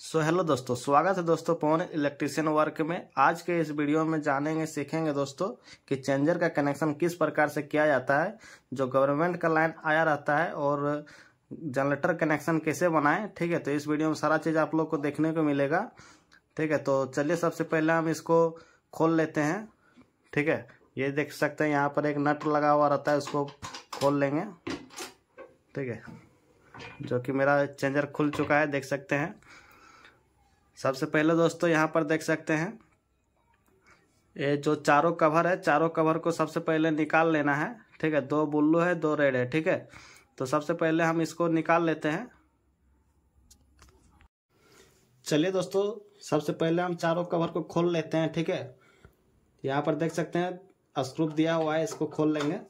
so hello दोस्तों स्वागत है दोस्तों पवन इलेक्ट्रिशियन वर्क में आज के इस वीडियो में जानेंगे सीखेंगे दोस्तों कि चेंजर का कनेक्शन किस प्रकार से किया जाता है जो गवर्नमेंट का लाइन आया रहता है और जनरेटर कनेक्शन कैसे बनाएं ठीक है तो इस वीडियो में सारा चीज़ आप लोग को देखने को मिलेगा ठीक है तो चलिए सबसे पहले हम इसको खोल लेते हैं ठीक है ये देख सकते हैं यहाँ पर एक नट लगा हुआ रहता है उसको खोल लेंगे ठीक है जो कि मेरा चेंजर खुल चुका है देख सकते हैं सबसे पहले दोस्तों यहाँ पर देख सकते हैं ये जो चारों कवर है चारों कवर को सबसे पहले निकाल लेना है ठीक है दो बुल्लू है दो रेड है ठीक है तो सबसे पहले हम इसको निकाल लेते हैं चलिए दोस्तों सबसे पहले हम चारों कवर को खोल लेते हैं ठीक है यहाँ पर देख सकते हैं स्क्रूप दिया हुआ है इसको खोल लेंगे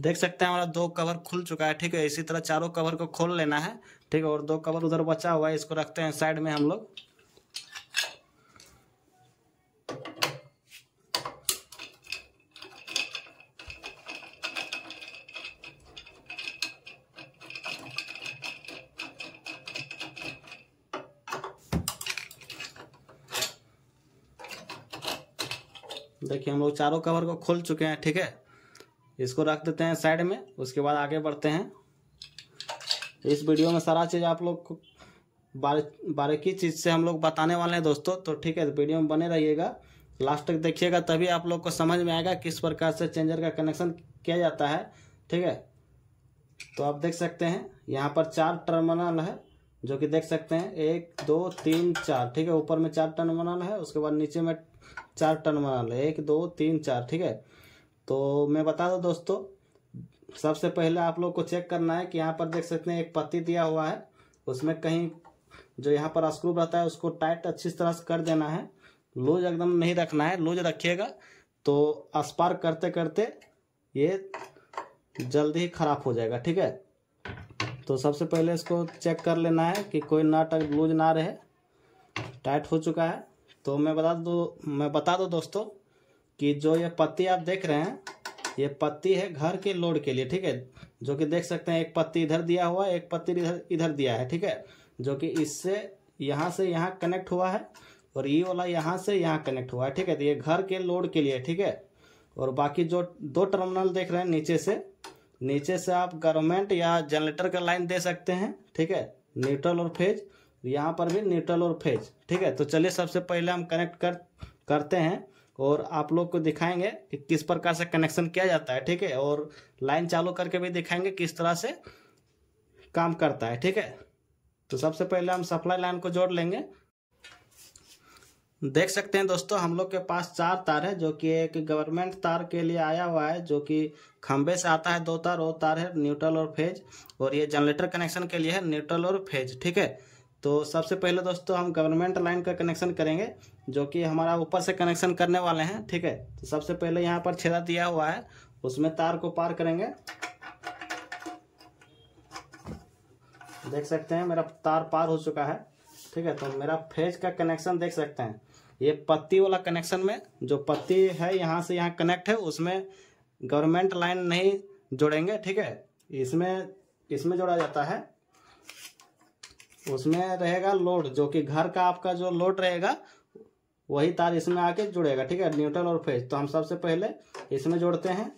देख सकते हैं हमारा दो कवर खुल चुका है ठीक है इसी तरह चारों कवर को खोल लेना है ठीक है और दो कवर उधर बचा हुआ है इसको रखते हैं साइड में हम लोग देखिए हम लोग चारों कवर को खोल चुके हैं ठीक है इसको रख देते हैं साइड में उसके बाद आगे बढ़ते हैं इस वीडियो में सारा चीज़ आप लोग को बारी बारीकी चीज़ से हम लोग बताने वाले हैं दोस्तों तो ठीक है वीडियो में बने रहिएगा लास्ट तक देखिएगा तभी आप लोग को समझ में आएगा किस प्रकार से चेंजर का कनेक्शन किया जाता है ठीक है तो आप देख सकते हैं यहाँ पर चार टर्मिनल है जो कि देख सकते हैं एक दो तीन चार ठीक है ऊपर में चार टर्मिनल है उसके बाद नीचे में चार टर्मिनल है एक दो तीन चार ठीक है तो मैं बता दूं दोस्तों सबसे पहले आप लोग को चेक करना है कि यहाँ पर देख सकते हैं एक पत्ती दिया हुआ है उसमें कहीं जो यहाँ पर स्क्रू रहता है उसको टाइट अच्छी तरह से कर देना है लूज एकदम नहीं रखना है लूज रखिएगा तो स्पार्क करते करते ये जल्दी ही ख़राब हो जाएगा ठीक है तो सबसे पहले इसको चेक कर लेना है कि कोई नट लूज ना रहे टाइट हो चुका है तो मैं बता दूँ मैं बता दूँ दोस्तों कि जो ये पत्ती आप देख रहे हैं ये पत्ती है घर के लोड के लिए ठीक है जो कि देख सकते हैं एक पत्ती इधर दिया हुआ है एक पत्ती इधर इधर दिया है ठीक है जो कि इससे यहाँ से यहाँ कनेक्ट हुआ है और ये वाला यहाँ से यहाँ कनेक्ट हुआ है ठीक है तो ये घर के लोड के लिए ठीक है और बाकी जो दो टर्मिनल देख रहे हैं नीचे से नीचे से आप गवर्नमेंट या जनरेटर का लाइन दे सकते हैं ठीक है न्यूट्रल और फेज यहाँ पर भी न्यूट्रल और फेज ठीक है तो चलिए सबसे पहले हम कनेक्ट कर करते हैं और आप लोग को दिखाएंगे कि किस प्रकार से कनेक्शन किया जाता है ठीक है और लाइन चालू करके भी दिखाएंगे किस तरह से काम करता है ठीक है तो सबसे पहले हम सप्लाई लाइन को जोड़ लेंगे देख सकते हैं दोस्तों हम लोग के पास चार तार है जो कि एक गवर्नमेंट तार के लिए आया हुआ है जो कि खंबे से आता है दो तार वो तार है न्यूट्रल और फेज और ये जनरेटर कनेक्शन के लिए है न्यूट्रल और फेज ठीक है तो सबसे पहले दोस्तों हम गवर्नमेंट लाइन का कनेक्शन करेंगे जो कि हमारा ऊपर से कनेक्शन करने वाले हैं ठीक है तो सबसे पहले यहाँ पर छेदा दिया हुआ है उसमें तार को पार करेंगे देख सकते हैं मेरा तार पार हो चुका है ठीक है तो मेरा फेज का कनेक्शन देख सकते हैं ये पत्ती वाला कनेक्शन में जो पत्ती है यहाँ से यहाँ कनेक्ट है उसमें गवर्नमेंट लाइन नहीं जोड़ेंगे ठीक है इसमें इसमें जोड़ा जाता है उसमें रहेगा लोड जो कि घर का आपका जो लोड रहेगा वही तार इसमें आके जुड़ेगा ठीक है न्यूट्रल और फेज तो हम सबसे पहले इसमें जोड़ते हैं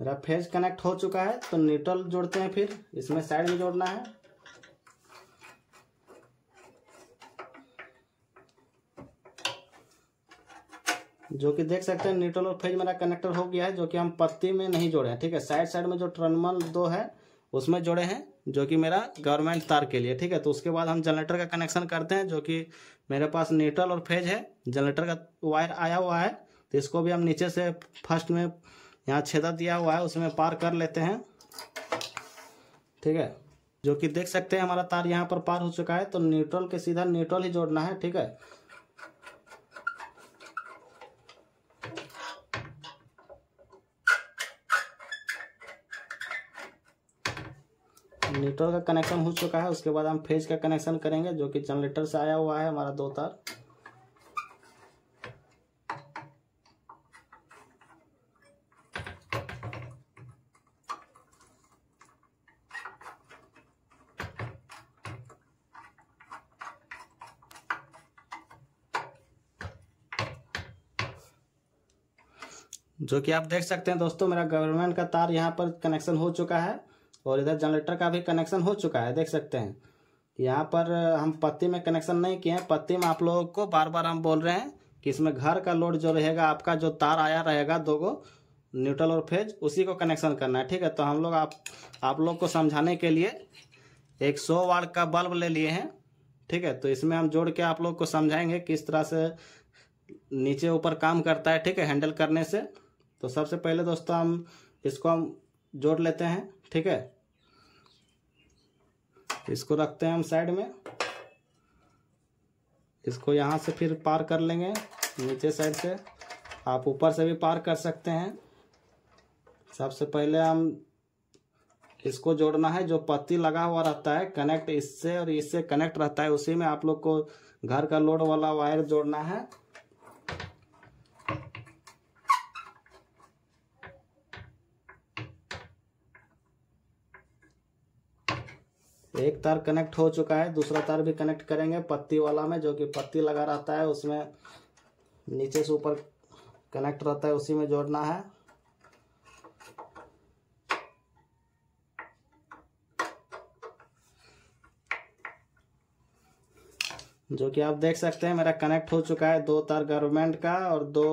मेरा फेज कनेक्ट हो चुका है तो न्यूट्रल जोड़ते हैं फिर इसमें साइड में जोड़ना है जो कि देख सकते हैं न्यूट्रल और फेज मेरा कनेक्टर हो गया है जो कि हम पत्ती में नहीं जोड़े हैं ठीक है साइड साइड में जो टर्मिनल दो है उसमें जोड़े हैं जो कि मेरा गवर्नमेंट तार के लिए ठीक है तो उसके बाद हम जनरेटर का कनेक्शन करते हैं जो कि मेरे पास न्यूट्रल और फेज है जनरेटर का वायर आया हुआ है तो इसको भी हम नीचे से फर्स्ट में यहाँ छेदा दिया हुआ है उसमें पार कर लेते हैं ठीक है जो कि देख सकते हैं हमारा तार यहाँ पर पार हो चुका है तो न्यूट्रल के सीधा न्यूट्रल ही जोड़ना है ठीक है न्यूट्रल का कनेक्शन हो चुका है उसके बाद हम फेज का कनेक्शन करेंगे जो कि जनरेटर से आया हुआ है हमारा दो तार जो कि आप देख सकते हैं दोस्तों मेरा गवर्नमेंट का तार यहाँ पर कनेक्शन हो चुका है और इधर जनरेटर का भी कनेक्शन हो चुका है देख सकते हैं यहाँ पर हम पत्ती में कनेक्शन नहीं किए हैं पत्ती में आप लोगों को बार बार हम बोल रहे हैं कि इसमें घर का लोड जो रहेगा आपका जो तार आया रहेगा दो गो न्यूट्रल और फेज उसी को कनेक्शन करना है ठीक है तो हम लोग आप आप लोग को समझाने के लिए एक सौ वाट का बल्ब ले लिए हैं ठीक है तो इसमें हम जोड़ के आप लोग को समझाएंगे किस तरह से नीचे ऊपर काम करता है ठीक है हैंडल करने से तो सबसे पहले दोस्तों हम इसको हम जोड़ लेते हैं ठीक है इसको रखते हैं हम साइड में इसको यहाँ से फिर पार कर लेंगे नीचे साइड से आप ऊपर से भी पार कर सकते हैं सबसे पहले हम इसको जोड़ना है जो पत्ती लगा हुआ रहता है कनेक्ट इससे और इससे कनेक्ट रहता है उसी में आप लोग को घर का लोड वाला वायर जोड़ना है एक तार कनेक्ट हो चुका है दूसरा तार भी कनेक्ट करेंगे पत्ती वाला में जो कि पत्ती लगा रहता है उसमें नीचे से ऊपर कनेक्ट रहता है उसी में जोड़ना है जो कि आप देख सकते हैं मेरा कनेक्ट हो चुका है दो तार गवर्नमेंट का और दो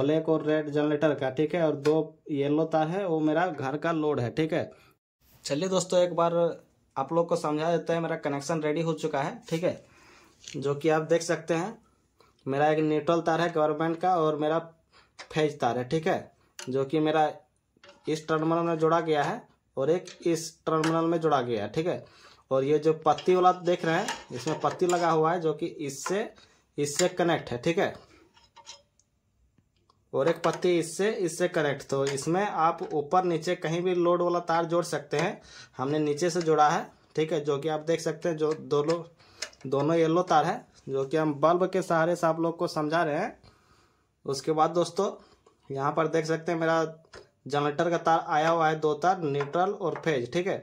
ब्लैक और रेड जनरेटर का ठीक है और दो येलो तार है वो मेरा घर का लोड है ठीक है चलिए दोस्तों एक बार आप लोग को समझा देते हैं मेरा कनेक्शन रेडी हो चुका है ठीक है जो कि आप देख सकते हैं मेरा एक न्यूट्रल तार है गवर्नमेंट का और मेरा फेज तार है ठीक है जो कि मेरा इस टर्मिनल में जोड़ा गया है और एक इस टर्मिनल में जोड़ा गया है ठीक है और ये जो पत्ती वाला देख रहे हैं इसमें पत्ती लगा हुआ है जो कि इससे इससे कनेक्ट है ठीक है और एक पत्ती इससे इससे कनेक्ट तो इसमें आप ऊपर नीचे कहीं भी लोड वाला तार जोड़ सकते हैं हमने नीचे से जोड़ा है ठीक है जो कि आप देख सकते हैं जो दोनों दोनों येलो तार है जो कि हम बल्ब के सहारे से आप लोग को समझा रहे हैं उसके बाद दोस्तों यहाँ पर देख सकते हैं मेरा जनरेटर का तार आया हुआ है दो तार न्यूट्रल और फेज ठीक है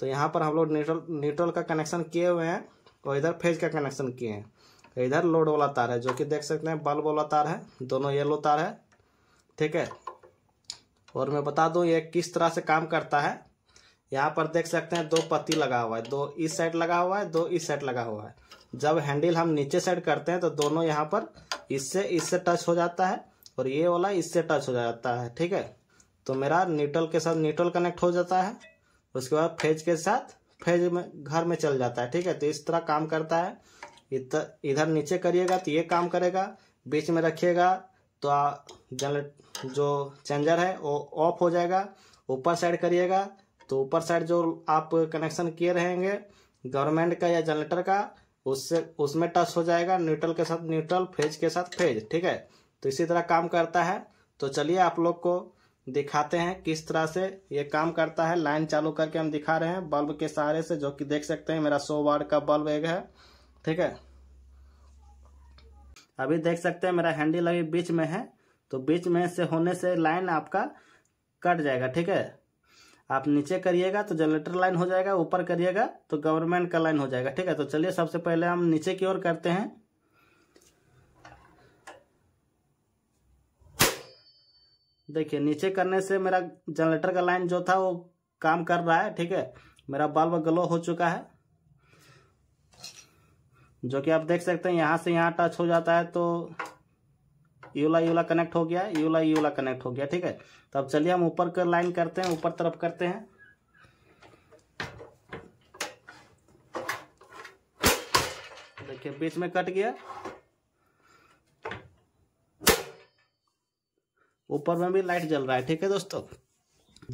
तो यहाँ पर हम लोग न्यूट्रल न्यूट्रल का कनेक्शन किए हुए हैं और इधर फेज का कनेक्शन किए हैं इधर लोड वाला तार है जो कि देख सकते हैं बल्ब वाला तार है दोनों येलो तार है ठीक है और मैं बता दूं ये किस तरह से काम करता है यहाँ पर देख सकते हैं दो पत्ती लगा हुआ है दो इस साइड लगा हुआ है दो इस साइड लगा हुआ है जब हैंडल हम नीचे साइड करते हैं तो दोनों यहाँ पर इससे इससे टच हो जाता है और ये वाला इससे टच हो जाता है ठीक है तो मेरा न्यूट्रल के साथ न्यूट्रल कनेक्ट हो जाता है उसके बाद फेज के साथ फेज में घर में चल जाता है ठीक है तो इस तरह काम करता है इधर नीचे करिएगा तो ये काम करेगा बीच में रखिएगा तो जनरेट जो चेंजर है वो ऑफ हो जाएगा ऊपर साइड करिएगा तो ऊपर साइड जो आप कनेक्शन किए रहेंगे गवर्नमेंट का या जनरेटर का उससे उसमें टच हो जाएगा न्यूट्रल के साथ न्यूट्रल फेज के साथ फेज ठीक है तो इसी तरह काम करता है तो चलिए आप लोग को दिखाते हैं किस तरह से ये काम करता है लाइन चालू करके हम दिखा रहे हैं बल्ब के सहारे से जो कि देख सकते हैं मेरा सौ वार्ड का बल्ब एक है ठीक है अभी देख सकते हैं मेरा हैंडल अभी बीच में है तो बीच में से होने से लाइन आपका कट जाएगा ठीक है आप नीचे करिएगा तो जनरेटर लाइन हो जाएगा ऊपर करिएगा तो गवर्नमेंट का लाइन हो जाएगा ठीक है तो चलिए सबसे पहले हम नीचे की ओर करते हैं देखिए नीचे करने से मेरा जनरेटर का लाइन जो था वो काम कर रहा है ठीक है मेरा बल्ब ग्लो हो चुका है जो कि आप देख सकते हैं यहाँ से यहाँ टच हो जाता है तो यूला यूला कनेक्ट हो गया यूला यूला कनेक्ट हो गया ठीक है तो अब चलिए हम ऊपर का लाइन करते हैं ऊपर तरफ करते हैं देखिए बीच में कट गया ऊपर में भी लाइट जल रहा है ठीक है दोस्तों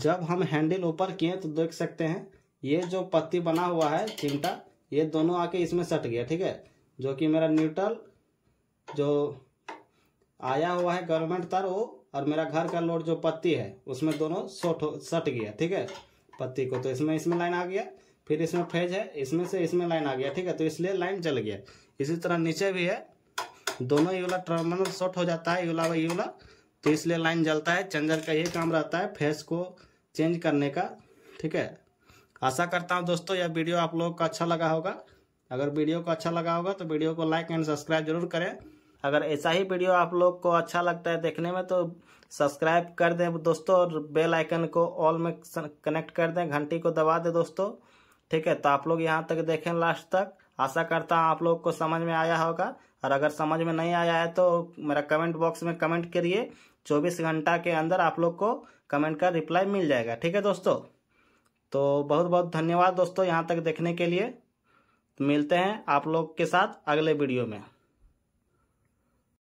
जब हम हैंडल ऊपर किए तो देख सकते हैं ये जो पत्ती बना हुआ है चिमटा ये दोनों आके इसमें सट गया ठीक है जो कि मेरा न्यूट्रल जो आया हुआ है गवर्नमेंट तार वो और मेरा घर का लोड जो पत्ती है उसमें दोनों सोट सट गया ठीक है पत्ती को तो इसमें इसमें लाइन आ गया फिर इसमें फेज है इसमें से इसमें लाइन आ गया ठीक है तो इसलिए लाइन चल गया इसी तरह नीचे भी है दोनों यूला टर्मिनल शॉर्ट हो जाता है यूला वही यूला तो इसलिए लाइन जलता है चेंजर का ये काम रहता है फेस को चेंज करने का ठीक है आशा करता हूँ दोस्तों यह वीडियो आप लोगों को अच्छा लगा होगा अगर वीडियो को अच्छा लगा होगा तो वीडियो को लाइक एंड सब्सक्राइब जरूर करें अगर ऐसा ही वीडियो आप लोग को अच्छा लगता है देखने में तो सब्सक्राइब कर दें दोस्तों और बेल आइकन को ऑल में कनेक्ट कर दें घंटी को दबा दें दोस्तों ठीक है तो आप लोग यहाँ तक देखें लास्ट तक आशा करता हूँ आप लोग को समझ में आया होगा और अगर समझ में नहीं आया है तो मेरा कमेंट बॉक्स में कमेंट करिए चौबीस घंटा के अंदर आप लोग को कमेंट का रिप्लाई मिल जाएगा ठीक है दोस्तों तो बहुत बहुत धन्यवाद दोस्तों यहाँ तक देखने के लिए मिलते हैं आप लोग के साथ अगले वीडियो में